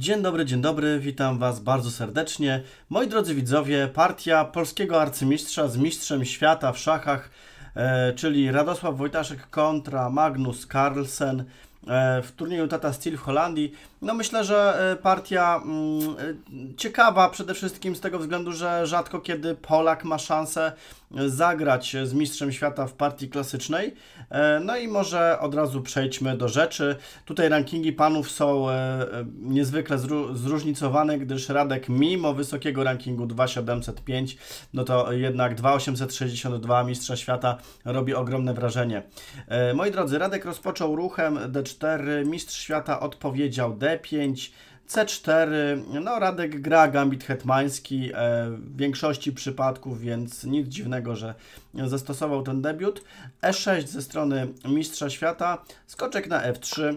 Dzień dobry, dzień dobry, witam Was bardzo serdecznie. Moi drodzy widzowie, partia polskiego arcymistrza z mistrzem świata w szachach, e, czyli Radosław Wojtaszek kontra Magnus Carlsen. E, w turnieju Tata Steel w Holandii. No myślę, że e, partia mm, e, ciekawa przede wszystkim z tego względu, że rzadko kiedy Polak ma szansę zagrać z mistrzem świata w partii klasycznej. No i może od razu przejdźmy do rzeczy. Tutaj rankingi panów są niezwykle zróżnicowane, gdyż Radek mimo wysokiego rankingu 2705, no to jednak 2862 mistrza świata robi ogromne wrażenie. Moi drodzy, Radek rozpoczął ruchem d D4, Mistrz Świata odpowiedział D5, C4, no Radek gra gambit hetmański e, w większości przypadków, więc nic dziwnego, że zastosował ten debiut. E6 ze strony Mistrza Świata, skoczek na F3,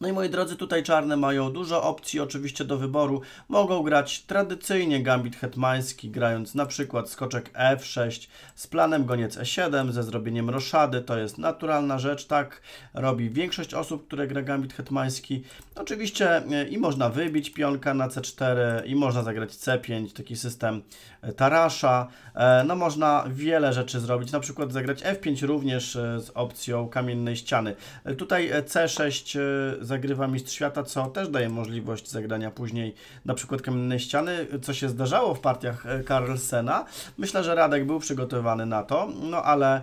no i moi drodzy, tutaj czarne mają dużo opcji oczywiście do wyboru. Mogą grać tradycyjnie gambit hetmański, grając na przykład skoczek f6 z planem goniec e7, ze zrobieniem roszady. To jest naturalna rzecz, tak robi większość osób, które gra gambit hetmański. Oczywiście e, i można wybić pionka na c4, i można zagrać c5, taki system e, tarasza. E, no można wiele rzeczy zrobić, na przykład zagrać f5 również z opcją kamiennej ściany. Tutaj c6 zagrywa Mistrz Świata, co też daje możliwość zagrania później na przykład Kamiennej Ściany, co się zdarzało w partiach Carlsena. E, Myślę, że Radek był przygotowany na to, no ale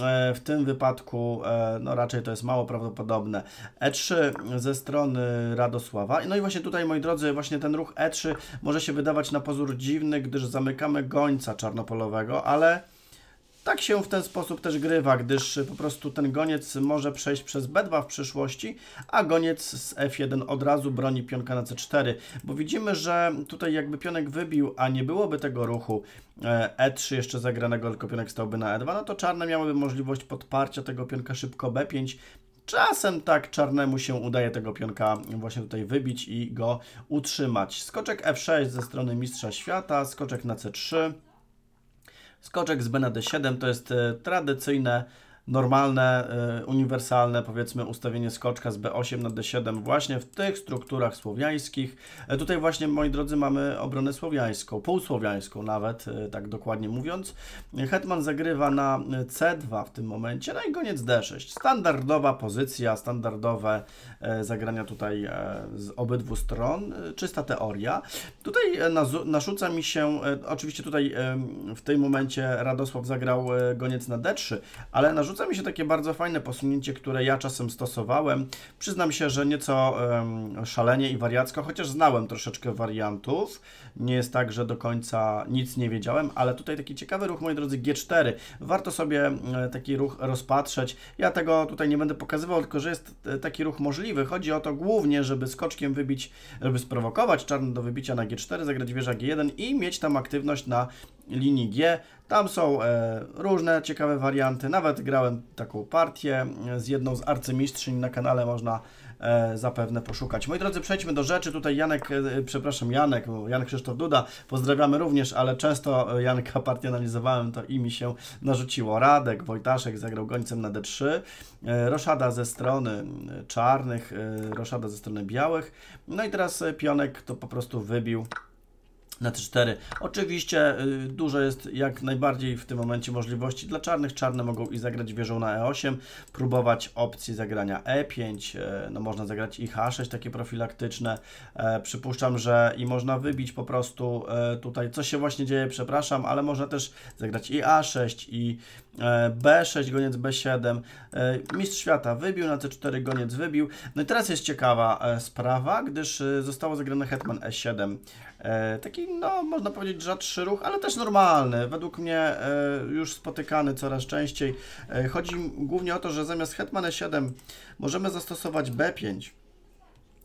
e, w tym wypadku e, no raczej to jest mało prawdopodobne. E3 ze strony Radosława. No i właśnie tutaj, moi drodzy, właśnie ten ruch E3 może się wydawać na pozór dziwny, gdyż zamykamy gońca czarnopolowego, ale tak się w ten sposób też grywa, gdyż po prostu ten goniec może przejść przez B2 w przyszłości, a goniec z F1 od razu broni pionka na C4, bo widzimy, że tutaj jakby pionek wybił, a nie byłoby tego ruchu E3 e jeszcze zagranego, tylko pionek stałby na E2, no to czarne miałyby możliwość podparcia tego pionka szybko B5, Czasem tak czarnemu się udaje tego pionka właśnie tutaj wybić i go utrzymać. Skoczek F6 ze strony mistrza świata, skoczek na C3. Skoczek z BND7 to jest e, tradycyjne normalne, y, uniwersalne powiedzmy ustawienie skoczka z B8 na D7 właśnie w tych strukturach słowiańskich. E, tutaj właśnie, moi drodzy, mamy obronę słowiańską, półsłowiańską nawet, e, tak dokładnie mówiąc. Hetman zagrywa na C2 w tym momencie, no i goniec D6. Standardowa pozycja, standardowe e, zagrania tutaj z obydwu stron, czysta teoria. Tutaj narzuca mi się, oczywiście tutaj w tym momencie Radosław zagrał goniec na D3, ale narzuca rzuca mi się takie bardzo fajne posunięcie, które ja czasem stosowałem. Przyznam się, że nieco um, szalenie i wariacko, chociaż znałem troszeczkę wariantów. Nie jest tak, że do końca nic nie wiedziałem, ale tutaj taki ciekawy ruch, moi drodzy, G4. Warto sobie e, taki ruch rozpatrzeć. Ja tego tutaj nie będę pokazywał, tylko że jest e, taki ruch możliwy. Chodzi o to głównie, żeby skoczkiem wybić, żeby sprowokować czarny do wybicia na G4, zagrać wieża G1 i mieć tam aktywność na linii G. Tam są e, różne ciekawe warianty. Nawet grałem taką partię e, z jedną z arcymistrzyń na kanale można e, zapewne poszukać. Moi drodzy, przejdźmy do rzeczy. Tutaj Janek, e, przepraszam, Janek, Jan Krzysztof Duda, pozdrawiamy również, ale często e, Janka partię analizowałem, to i mi się narzuciło. Radek, Wojtaszek zagrał gońcem na D3, e, roszada ze strony czarnych, roszada ze strony białych. No i teraz pionek to po prostu wybił na c 4. Oczywiście y, dużo jest jak najbardziej w tym momencie możliwości dla czarnych. Czarne mogą i zagrać wieżą na e8, próbować opcji zagrania e5, e, no można zagrać i h6, takie profilaktyczne. E, przypuszczam, że i można wybić po prostu e, tutaj, co się właśnie dzieje, przepraszam, ale można też zagrać i a6, i b6, goniec b7. mistrz świata wybił, na c 4 goniec wybił. No i teraz jest ciekawa sprawa, gdyż zostało zagrane hetman e7. E, taki, no, można powiedzieć, rzadszy ruch, ale też normalny. Według mnie e, już spotykany coraz częściej. E, chodzi głównie o to, że zamiast Hetman E7 możemy zastosować B5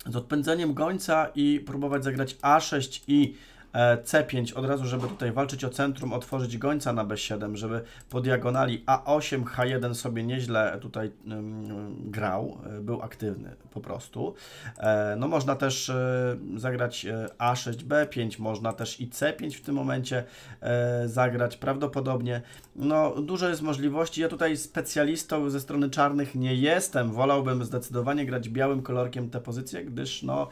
z odpędzeniem gońca i próbować zagrać A6 i E, C5 od razu, żeby tutaj walczyć o centrum, otworzyć gońca na B7, żeby po diagonali A8, H1 sobie nieźle tutaj grał, e, był aktywny po prostu. E, no można też zagrać A6, B5, można też i C5 w tym momencie zagrać prawdopodobnie. No dużo jest możliwości. Ja tutaj specjalistą ze strony czarnych nie jestem. Wolałbym zdecydowanie grać białym kolorkiem te pozycje, gdyż no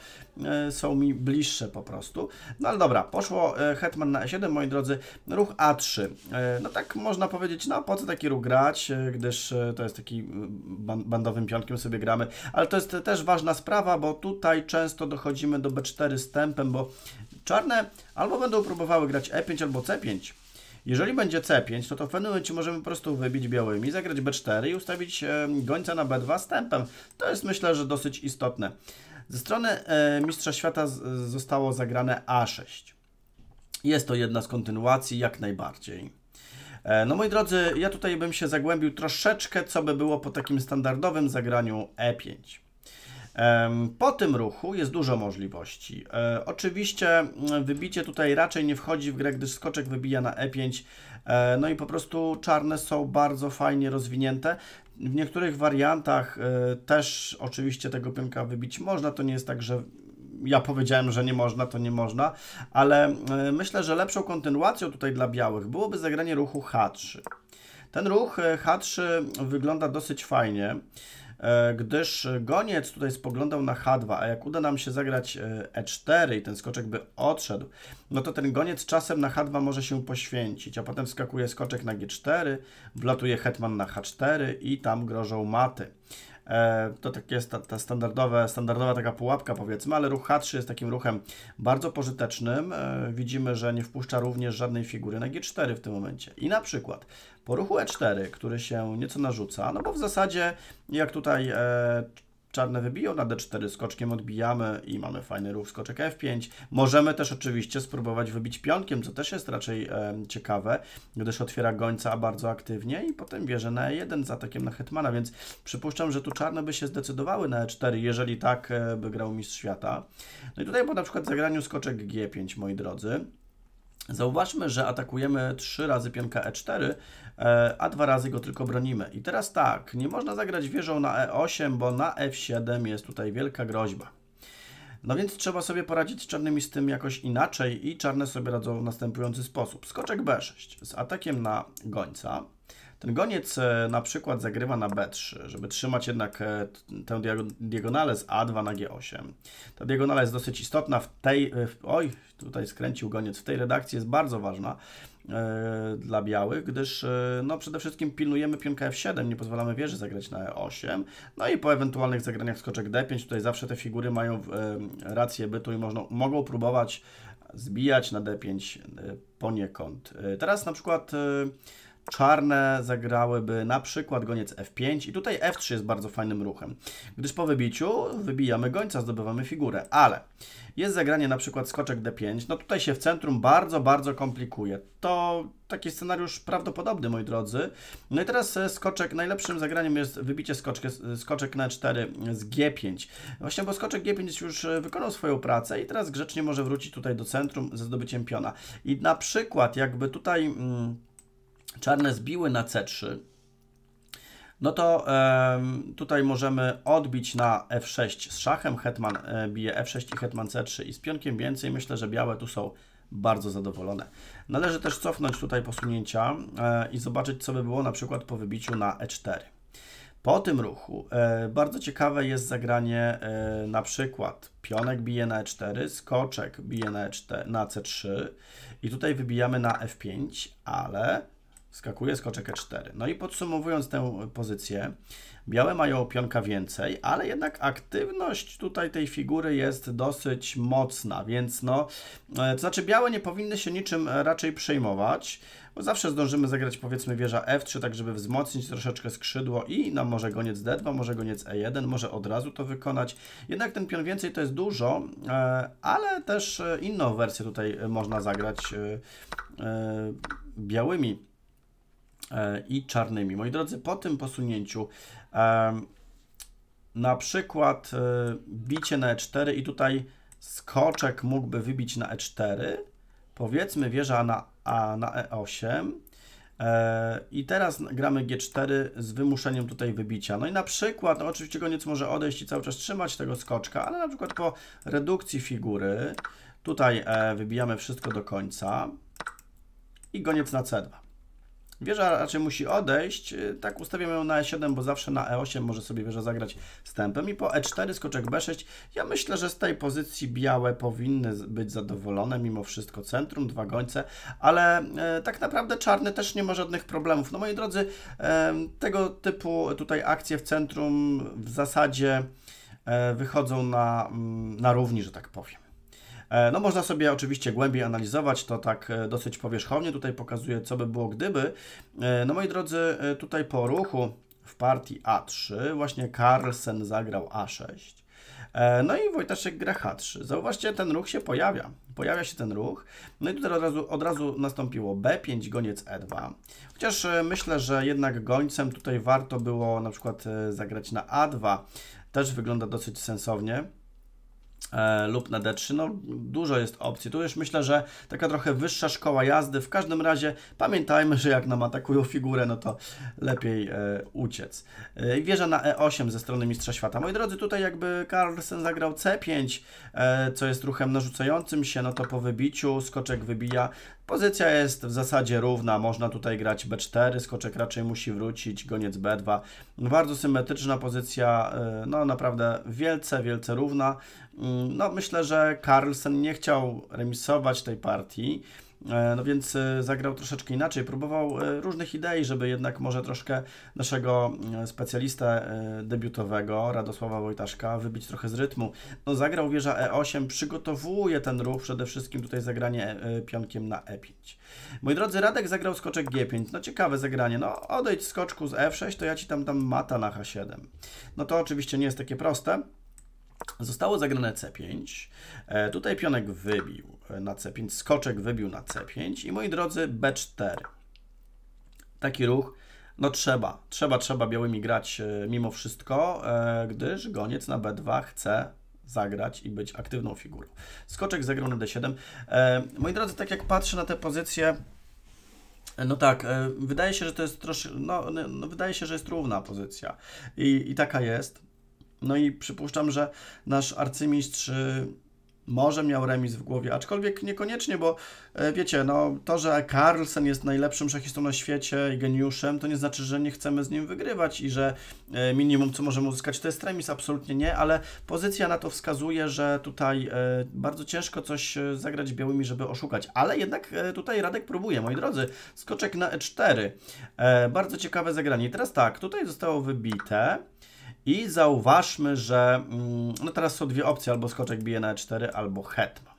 są mi bliższe po prostu. No ale dobra, poszło e, hetman na e7, moi drodzy, ruch a3. E, no tak można powiedzieć, no po co taki ruch grać, e, gdyż to jest taki bandowym pionkiem sobie gramy, ale to jest też ważna sprawa, bo tutaj często dochodzimy do b4 z tempem, bo czarne albo będą próbowały grać e5 albo c5, jeżeli będzie C5, to, to w pewnym momencie możemy po prostu wybić białymi, zagrać B4 i ustawić gońca na B2 z tempem. To jest myślę, że dosyć istotne. Ze strony Mistrza Świata zostało zagrane A6. Jest to jedna z kontynuacji, jak najbardziej. E, no moi drodzy, ja tutaj bym się zagłębił troszeczkę, co by było po takim standardowym zagraniu E5. Po tym ruchu jest dużo możliwości. E, oczywiście mm, wybicie tutaj raczej nie wchodzi w grę, gdyż skoczek wybija na E5. E, no i po prostu czarne są bardzo fajnie rozwinięte. W niektórych wariantach też oczywiście tego pionka wybić można. To nie jest tak, że ja powiedziałem, że nie można, to nie można, ale e, myślę, że lepszą kontynuacją tutaj dla białych byłoby zagranie ruchu H3. Ten ruch e, H3 wygląda dosyć fajnie, e, gdyż goniec tutaj spoglądał na H2, a jak uda nam się zagrać E4 i ten skoczek by odszedł, no to ten goniec czasem na H2 może się poświęcić, a potem wskakuje skoczek na G4, wlatuje hetman na H4 i tam grożą maty. E, to tak jest ta, ta standardowa taka pułapka powiedzmy, ale ruch H3 jest takim ruchem bardzo pożytecznym. E, widzimy, że nie wpuszcza również żadnej figury na G4 w tym momencie. I na przykład po ruchu E4, który się nieco narzuca, no bo w zasadzie jak tutaj e, czarne wybiją na d4, skoczkiem odbijamy i mamy fajny ruch, skoczek f5. Możemy też oczywiście spróbować wybić pionkiem, co też jest raczej e, ciekawe, gdyż otwiera gońca bardzo aktywnie i potem bierze na e1 z atakiem na hetmana, więc przypuszczam, że tu czarne by się zdecydowały na e4, jeżeli tak e, by grał mistrz świata. No i tutaj po na przykład zagraniu skoczek g5, moi drodzy, Zauważmy, że atakujemy 3 razy pionka e4, e, a dwa razy go tylko bronimy. I teraz tak, nie można zagrać wieżą na e8, bo na f7 jest tutaj wielka groźba. No więc trzeba sobie poradzić z czarnymi z tym jakoś inaczej i czarne sobie radzą w następujący sposób. Skoczek b6 z atakiem na gońca. Ten goniec e, na przykład zagrywa na B3, żeby trzymać jednak e, tę diagonalę z A2 na G8. Ta diagonala jest dosyć istotna w tej, e, oj, tutaj skręcił goniec, w tej redakcji jest bardzo ważna dla białych, gdyż no przede wszystkim pilnujemy pionka F7, nie pozwalamy wieży zagrać na E8, no i po ewentualnych zagraniach skoczek D5, tutaj zawsze te figury mają rację bytu i można, mogą próbować zbijać na D5 poniekąd. Teraz na przykład Czarne zagrałyby na przykład goniec F5 i tutaj F3 jest bardzo fajnym ruchem, gdyż po wybiciu wybijamy gońca, zdobywamy figurę, ale jest zagranie na przykład skoczek D5, no tutaj się w centrum bardzo, bardzo komplikuje. To taki scenariusz prawdopodobny, moi drodzy. No i teraz e, skoczek, najlepszym zagraniem jest wybicie skoczkę, e, skoczek na 4 z G5. Właśnie, bo skoczek G5 już e, wykonał swoją pracę i teraz grzecznie może wrócić tutaj do centrum ze zdobyciem piona. I na przykład jakby tutaj... Mm, czarne zbiły na C3, no to um, tutaj możemy odbić na F6 z szachem, hetman e, bije F6 i hetman C3 i z pionkiem więcej. Myślę, że białe tu są bardzo zadowolone. Należy też cofnąć tutaj posunięcia e, i zobaczyć, co by było na przykład po wybiciu na E4. Po tym ruchu e, bardzo ciekawe jest zagranie e, na przykład pionek bije na E4, skoczek bije na, E4, na C3 i tutaj wybijamy na F5, ale Skakuje skoczek E4. No i podsumowując tę pozycję, białe mają pionka więcej, ale jednak aktywność tutaj tej figury jest dosyć mocna, więc no, e, to znaczy białe nie powinny się niczym raczej przejmować, bo zawsze zdążymy zagrać powiedzmy wieża F3, tak żeby wzmocnić troszeczkę skrzydło i na no, może goniec D2, może goniec E1, może od razu to wykonać. Jednak ten pion więcej to jest dużo, e, ale też e, inną wersję tutaj można zagrać białymi E, i czarnymi. Moi drodzy, po tym posunięciu e, na przykład e, bicie na e4 i tutaj skoczek mógłby wybić na e4, powiedzmy wieża na, a, na e8 i teraz gramy g4 z wymuszeniem tutaj wybicia. No i na przykład, no oczywiście koniec może odejść i cały czas trzymać tego skoczka, ale na przykład po redukcji figury tutaj wybijamy wszystko do końca i goniec na c2. Wieża raczej musi odejść, y, tak ustawiamy ją na E7, bo zawsze na E8 może sobie wieża zagrać wstępem i po E4 skoczek B6. Ja myślę, że z tej pozycji białe powinny być zadowolone, mimo wszystko centrum, dwa gońce, ale e, tak naprawdę czarny też nie ma żadnych problemów. No moi drodzy, e, tego typu tutaj akcje w centrum w zasadzie e, wychodzą na, mm, na równi, że tak powiem. E, no można sobie oczywiście głębiej analizować to tak e, dosyć powierzchownie. Tutaj pokazuję, co by było gdyby. E, no moi drodzy, tutaj po ruchu w partii A3 właśnie Carlsen zagrał A6. No i Wojtaszek gra H3. Zauważcie, ten ruch się pojawia. Pojawia się ten ruch. No i tutaj od razu, od razu nastąpiło B5, goniec E2. Chociaż myślę, że jednak gońcem tutaj warto było na przykład zagrać na A2. Też wygląda dosyć sensownie. E, lub na D3. No, dużo jest opcji. Tu już myślę, że taka trochę wyższa szkoła jazdy. W każdym razie pamiętajmy, że jak nam atakują figurę, no to lepiej e, uciec. E, wieża na E8 ze strony Mistrza Świata. Moi drodzy, tutaj jakby Carlsen zagrał C5, e, co jest ruchem narzucającym się, no to po wybiciu skoczek wybija Pozycja jest w zasadzie równa, można tutaj grać b4, skoczek raczej musi wrócić, goniec b2. Bardzo symetryczna pozycja, y, no naprawdę wielce, wielce równa. Mm, no myślę, że Carlsen nie chciał remisować tej partii, E, no więc e, zagrał troszeczkę inaczej, próbował e, różnych idei, żeby jednak może troszkę naszego specjalista debiutowego, Radosława Wojtaszka, wybić trochę z rytmu. No zagrał wieża E8, przygotowuje ten ruch, przede wszystkim tutaj zagranie pionkiem na E5. Mój drodzy, Radek zagrał skoczek G5, no ciekawe zagranie, no odejdź skoczku z F6, to ja Ci tam tam mata na H7. No to oczywiście nie jest takie proste. Zostało zagrane C5, tutaj pionek wybił na C5, skoczek wybił na C5 i moi drodzy B4. Taki ruch, no trzeba, trzeba, trzeba białymi grać e, mimo wszystko, e, gdyż goniec na B2 chce zagrać i być aktywną figurą. Skoczek zagrał na D7. E, moi drodzy, tak jak patrzę na te pozycje, no tak, wydaje się, że to jest troszkę, no, no, no, wydaje się, że jest równa pozycja i, i taka jest. No i przypuszczam, że nasz arcymistrz może miał remis w głowie, aczkolwiek niekoniecznie, bo e, wiecie, no, to, że Carlsen jest najlepszym szachistą na świecie i geniuszem, to nie znaczy, że nie chcemy z nim wygrywać i że e, minimum, co możemy uzyskać, to jest remis, absolutnie nie, ale pozycja na to wskazuje, że tutaj e, bardzo ciężko coś zagrać białymi, żeby oszukać, ale jednak tutaj Radek próbuje, moi drodzy, skoczek na E4, bardzo ciekawe zagranie. I teraz tak, tutaj zostało wybite, i zauważmy, że mm, no teraz są dwie opcje, albo skoczek bije na E4, albo hetman.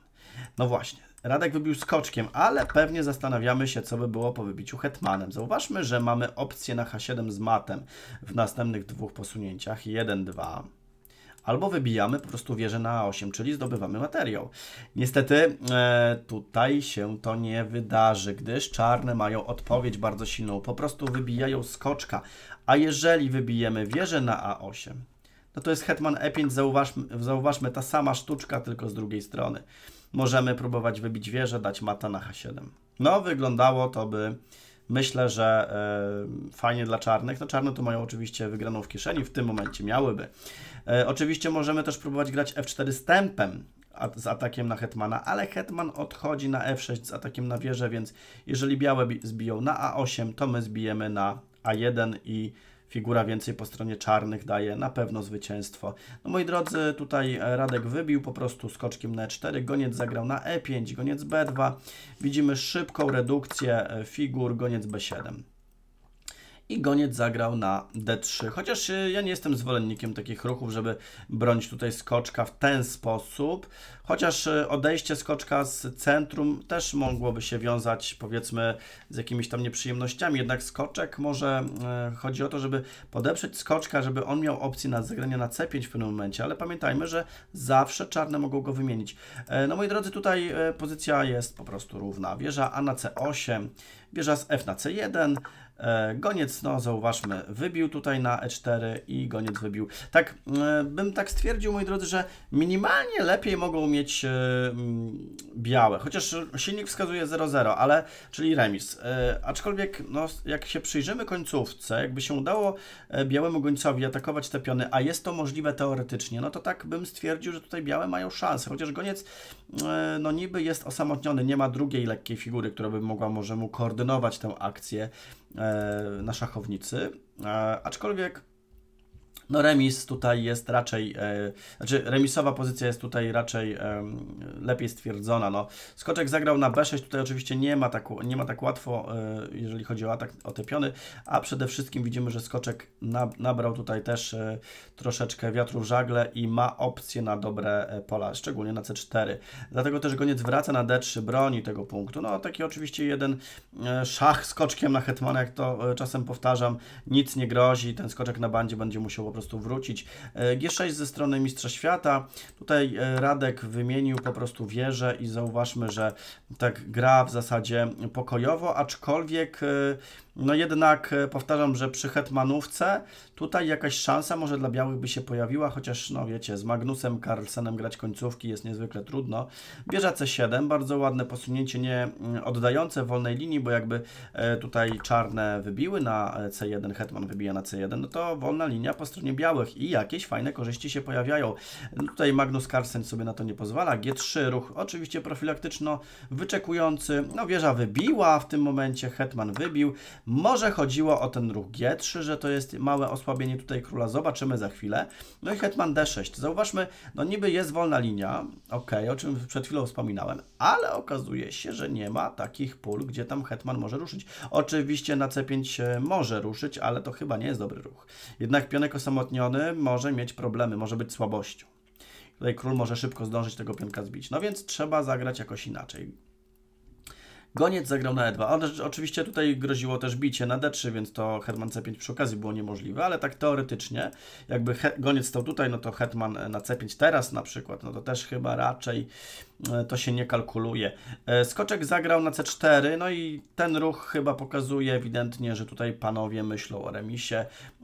No właśnie, Radek wybił skoczkiem, ale pewnie zastanawiamy się, co by było po wybiciu hetmanem. Zauważmy, że mamy opcję na H7 z matem w następnych dwóch posunięciach, 1-2 albo wybijamy po prostu wieżę na A8, czyli zdobywamy materiał. Niestety e, tutaj się to nie wydarzy, gdyż czarne mają odpowiedź bardzo silną, po prostu wybijają skoczka, a jeżeli wybijemy wieżę na A8, no to jest hetman E5, zauważmy, zauważmy ta sama sztuczka, tylko z drugiej strony. Możemy próbować wybić wieżę, dać mata na H7. No, wyglądało to by, myślę, że y, fajnie dla czarnych. No czarne tu mają oczywiście wygraną w kieszeni, w tym momencie miałyby. Y, oczywiście możemy też próbować grać F4 tempem z atakiem na Hetmana, ale Hetman odchodzi na F6 z atakiem na wieżę, więc jeżeli białe zbiją na A8, to my zbijemy na a1 i figura więcej po stronie czarnych daje na pewno zwycięstwo. No moi drodzy, tutaj e, Radek wybił po prostu skoczkiem na E4, goniec zagrał na E5, goniec B2. Widzimy szybką redukcję e, figur, goniec B7 i goniec zagrał na d3. Chociaż y, ja nie jestem zwolennikiem takich ruchów, żeby bronić tutaj skoczka w ten sposób, chociaż y, odejście skoczka z centrum też mogłoby się wiązać powiedzmy z jakimiś tam nieprzyjemnościami, jednak skoczek może, y, chodzi o to, żeby podeprzeć skoczka, żeby on miał opcję na zagranie na c5 w pewnym momencie, ale pamiętajmy, że zawsze czarne mogą go wymienić. E, no moi drodzy, tutaj e, pozycja jest po prostu równa. Wieża A na c8, wieża z F na c1, E, goniec, no zauważmy, wybił tutaj na E4 i goniec wybił. Tak, e, bym tak stwierdził, moi drodzy, że minimalnie lepiej mogą mieć e, białe, chociaż silnik wskazuje 0-0, ale, czyli remis. Aczkolwiek, no, jak się przyjrzymy końcówce, jakby się udało białemu gońcowi atakować te piony, a jest to możliwe teoretycznie, no to tak bym stwierdził, że tutaj białe mają szansę, chociaż goniec, no niby jest osamotniony, nie ma drugiej lekkiej figury, która by mogła może mu koordynować tę akcję, E, na szachownicy. E, aczkolwiek no remis tutaj jest raczej, e, znaczy remisowa pozycja jest tutaj raczej e, lepiej stwierdzona. No. Skoczek zagrał na B6, tutaj oczywiście nie ma tak, nie ma tak łatwo, e, jeżeli chodzi o atak o te piony, a przede wszystkim widzimy, że Skoczek na, nabrał tutaj też e, troszeczkę wiatru w żagle i ma opcję na dobre e, pola, szczególnie na C4. Dlatego też goniec wraca na D3, broni tego punktu. No taki oczywiście jeden e, szach skoczkiem na hetmana, jak to e, czasem powtarzam, nic nie grozi, ten skoczek na bandzie będzie musiał po prostu wrócić. E, G6 ze strony Mistrza Świata. Tutaj e, Radek wymienił po prostu wieżę i zauważmy, że tak gra w zasadzie pokojowo, aczkolwiek e, no jednak powtarzam, że przy hetmanówce tutaj jakaś szansa może dla białych by się pojawiła, chociaż no wiecie, z Magnusem Carlsenem grać końcówki jest niezwykle trudno. Wieża C7, bardzo ładne posunięcie, nie mm, oddające wolnej linii, bo jakby tutaj czarne wybiły na C1, hetman wybija na C1, no to wolna linia po stronie białych i jakieś fajne korzyści się pojawiają. No tutaj Magnus Carlsen sobie na to nie pozwala. G3, ruch oczywiście profilaktyczno-wyczekujący. No wieża wybiła w tym momencie, Hetman wybił. Może chodziło o ten ruch G3, że to jest małe osłabienie tutaj króla. Zobaczymy za chwilę. No i Hetman D6. Zauważmy, no niby jest wolna linia, ok, o czym przed chwilą wspominałem, ale okazuje się, że nie ma takich pól, gdzie tam Hetman może ruszyć. Oczywiście na C5 może ruszyć, ale to chyba nie jest dobry ruch. Jednak pionek osamotniony osamotniony może mieć problemy, może być słabością. Tutaj król może szybko zdążyć tego pionka zbić. No więc trzeba zagrać jakoś inaczej. Goniec zagrał na E2. oczywiście tutaj groziło też bicie na D3, więc to Hetman C5 przy okazji było niemożliwe, ale tak teoretycznie, jakby goniec stał tutaj, no to Hetman na C5 teraz na przykład, no to też chyba raczej E, to się nie kalkuluje. E, skoczek zagrał na C4, no i ten ruch chyba pokazuje ewidentnie, że tutaj panowie myślą o remisie.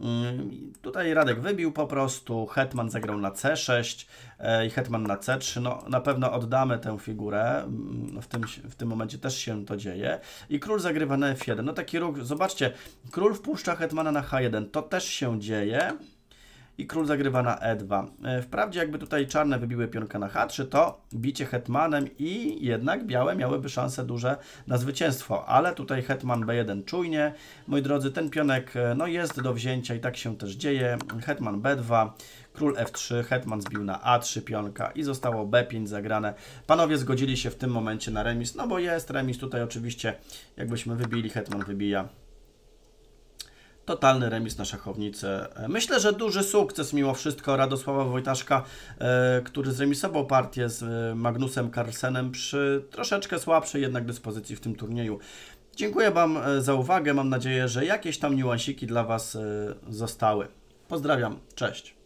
Mm, tutaj Radek wybił po prostu, Hetman zagrał na C6 e, i Hetman na C3. No na pewno oddamy tę figurę, mm, w tym, w tym momencie też się to dzieje. I król zagrywa na F1. No taki ruch, zobaczcie, król wpuszcza Hetmana na H1, to też się dzieje i król zagrywa na e2. E, wprawdzie jakby tutaj czarne wybiły pionka na h3, to bicie hetmanem i jednak białe miałyby szanse duże na zwycięstwo, ale tutaj hetman b1 czujnie. Moi drodzy, ten pionek e, no, jest do wzięcia i tak się też dzieje. Hetman b2, król f3, e hetman zbił na a3 pionka i zostało b5 zagrane. Panowie zgodzili się w tym momencie na remis, no bo jest remis tutaj oczywiście, jakbyśmy wybili, hetman wybija Totalny remis na szachownicy. Myślę, że duży sukces mimo wszystko Radosława Wojtaszka, e, który zremisował partię z e, Magnusem Carlsenem przy troszeczkę słabszej jednak dyspozycji w tym turnieju. Dziękuję Wam e, za uwagę. Mam nadzieję, że jakieś tam niuansiki dla Was zostały. Pozdrawiam. Cześć.